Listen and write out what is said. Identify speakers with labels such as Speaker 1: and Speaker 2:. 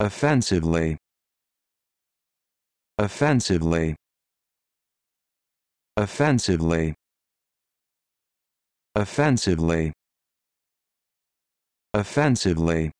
Speaker 1: offensively offensively offensively offensively offensively